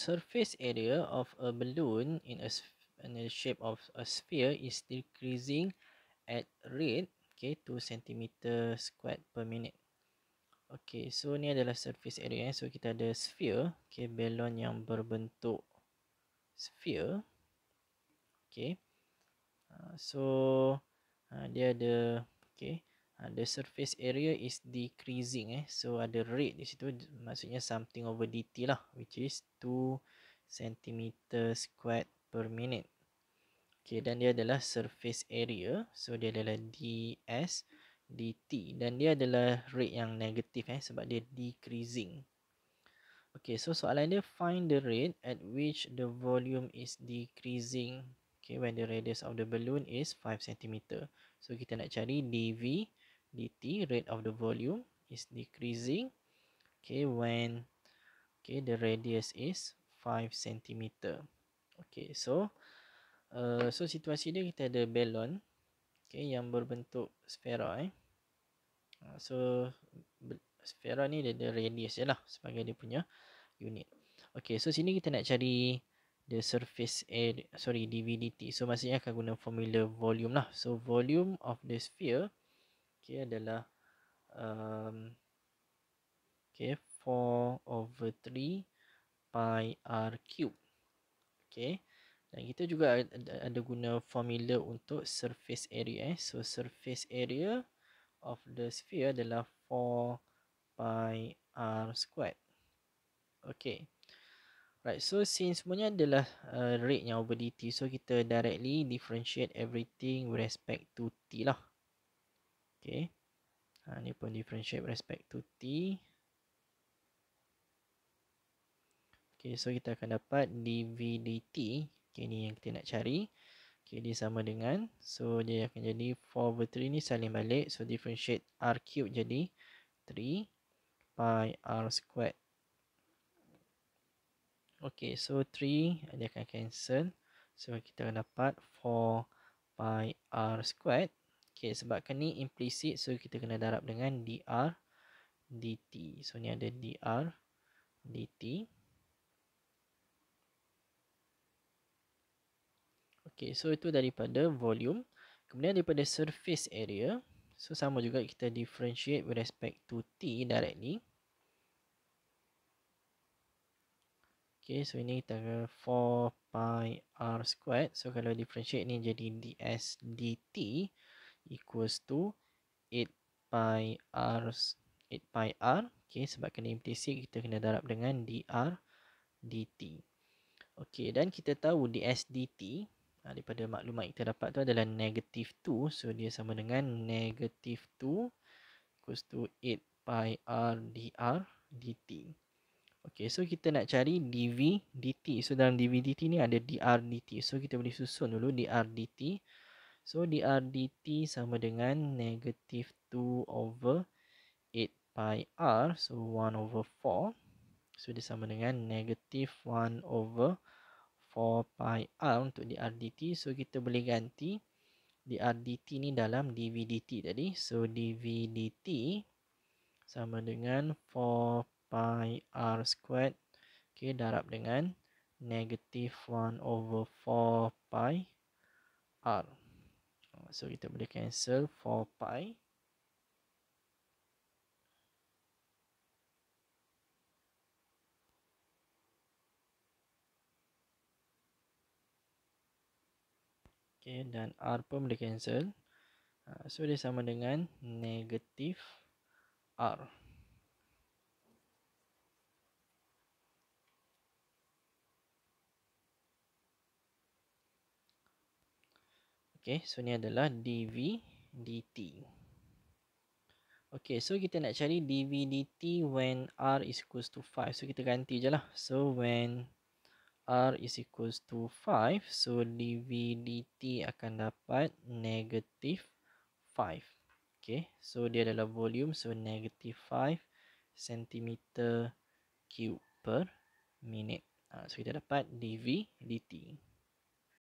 surface area of a balloon in a in the shape of a sphere is decreasing at rate okay 2 cm squared per minute okay so ni adalah surface area so kita ada sphere okay balon yang berbentuk sphere okay uh, so uh, dia ada okay Ah, the surface area is decreasing eh so ada rate di situ maksudnya something over dt lah which is 2 cm squared per minute Okay, dan dia adalah surface area so dia adalah ds dt dan dia adalah rate yang negatif eh sebab dia decreasing Okay, so soalan dia find the rate at which the volume is decreasing okay, when the radius of the balloon is 5 cm so kita nak cari dv dt rate of the volume is decreasing okay when okay the radius is 5 cm okay so uh, so situasi dia kita ada balon okay yang berbentuk sfera eh uh, so sfera ni dia ada radius je lah sebagai dia punya unit okay so sini kita nak cari the surface area sorry dv dt so maksudnya akan guna formula volume lah so volume of the sphere okay, adalah um, okay, 4 over 3 pi r cube. Okay. Dan kita juga ada guna formula untuk surface area. Eh. So, surface area of the sphere adalah 4 pi r squared. Okay. Right, so since semuanya adalah uh, rate yang over dt, so kita directly differentiate everything with respect to t lah. Okay. ini ah, pun differentiate respect to t. Okay, so kita akan dapat dv dt. Okay, ni yang kita nak cari. Okay, dia sama dengan. So, dia akan jadi 4 over 3 ni saling balik. So, differentiate r cube jadi 3 pi r squared. Okay, so 3 dia akan cancel. So, kita akan dapat 4 pi r squared. Okay, sebabkan ni implicit, so kita kena darab dengan dr dt. So, ni ada dr dt. Okay, so itu daripada volume. Kemudian daripada surface area. So, sama juga kita differentiate with respect to t directly. Okay, so ini kita akan 4 pi r squared. So, kalau differentiate ni jadi ds dt equals to 8 pi r 8 pi r okey sebab kena implicit kita kena darab dengan dr dt okey dan kita tahu ds dt ha, daripada maklumat kita dapat tu adalah negative 2 so dia sama dengan negative 2 equals to 8 pi r dr dt Okay, so kita nak cari dv dt. So, dalam dv dt ni ada dr dt. So, kita boleh susun dulu dr dt. So drdt uh, sama dengan negative 2 over 8 pi r. So 1 over 4. So dia sama dengan negative 1 over 4 pi r untuk drdt. So kita boleh ganti drdt ni dalam dvdt tadi. So dvdt sama dengan 4 pi r squared. Okay, darab dengan negative 1 over 4 pi r so kita boleh cancel 4 pi okay dan r pun boleh cancel ah, so dia sama dengan negatif r Okay, so ni adalah dv dt. Okay, so kita nak cari dv dt when r is equals to 5. So kita ganti je lah. So when r is equals to 5, so dv dt akan dapat negative 5. Okay, so dia adalah volume, so negative 5 cm cube per minute. Ha, so kita dapat dv dt.